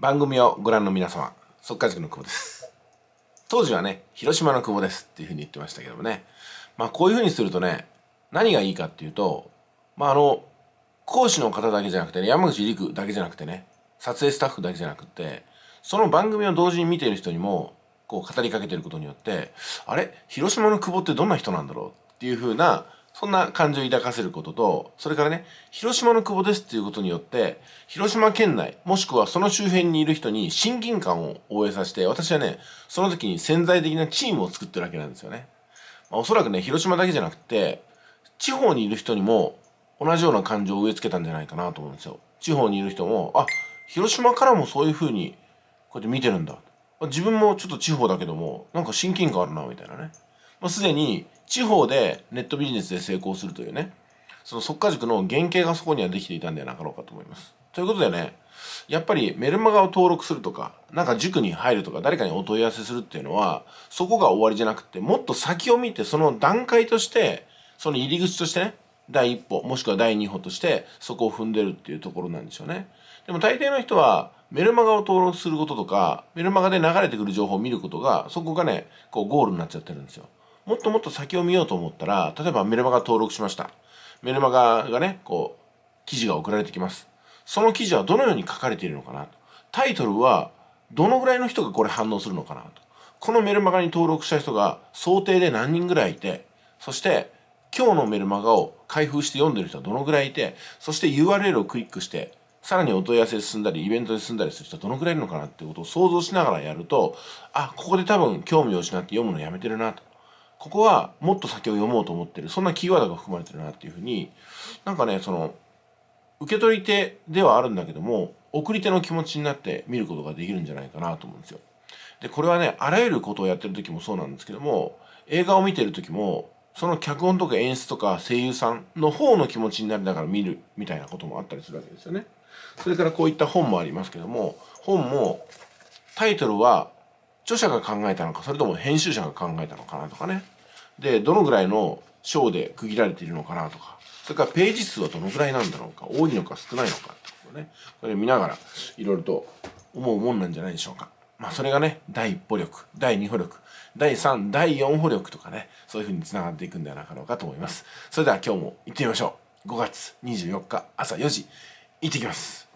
番組をご覧の皆様速稼塾の久保です当時はね広島の久保ですっていうふうに言ってましたけどもねまあこういうふうにするとね何がいいかっていうとまああの講師の方だけじゃなくてね山口陸だけじゃなくてね撮影スタッフだけじゃなくてその番組を同時に見ている人にもこう語りかけてることによってあれ広島の久保ってどんな人なんだろうっていうふうなそんな感情を抱かせることと、それからね、広島の久保ですっていうことによって、広島県内、もしくはその周辺にいる人に親近感を応援させて、私はね、その時に潜在的なチームを作ってるわけなんですよね。まあ、おそらくね、広島だけじゃなくて、地方にいる人にも同じような感情を植え付けたんじゃないかなと思うんですよ。地方にいる人も、あ、広島からもそういうふうに、こうやって見てるんだ。自分もちょっと地方だけども、なんか親近感あるな、みたいなね。まあ、すでに地方でネットビジネスで成功するというね、その即可塾の原型がそこにはできていたんではなかろうかと思います。ということでね、やっぱりメルマガを登録するとか、なんか塾に入るとか、誰かにお問い合わせするっていうのは、そこが終わりじゃなくて、もっと先を見て、その段階として、その入り口としてね、第一歩、もしくは第二歩として、そこを踏んでるっていうところなんでしょうね。でも大抵の人は、メルマガを登録することとか、メルマガで流れてくる情報を見ることが、そこがね、こうゴールになっちゃってるんですよ。もっともっと先を見ようと思ったら例えばメルマガ登録しましたメルマガがねこう記事が送られてきますその記事はどのように書かれているのかなとタイトルはどのぐらいの人がこれ反応するのかなとこのメルマガに登録した人が想定で何人ぐらいいてそして今日のメルマガを開封して読んでる人はどのぐらいいてそして URL をクリックしてさらにお問い合わせ進んだりイベントで進んだりする人はどのぐらいいるのかなってことを想像しながらやるとあここで多分興味を失って読むのやめてるなとここはもっと先を読もうと思ってるそんなキーワードが含まれてるなっていうふうになんかねその受け取り手ではあるんだけども送り手の気持ちになって見ることができるんじゃないかなと思うんですよ。でこれはねあらゆることをやってる時もそうなんですけども映画を見てる時もその脚本とか演出とか声優さんの方の気持ちになりながら見るみたいなこともあったりするわけですよね。それからこういった本もありますけども本もタイトルは著者が考えたのかそれとも編集者が考えたのかなとかねでどのぐらいの章で区切られているのかなとかそれからページ数はどのぐらいなんだろうか多いのか少ないのかってことねそれ見ながらいろいろと思うもんなんじゃないでしょうか。まあそれがね、第一歩力、第二歩力、第三、第四歩力とかね、そういうふうにつながっていくんではなかろうかと思います。それでは今日も行ってみましょう。5月24日朝4時、行ってきます。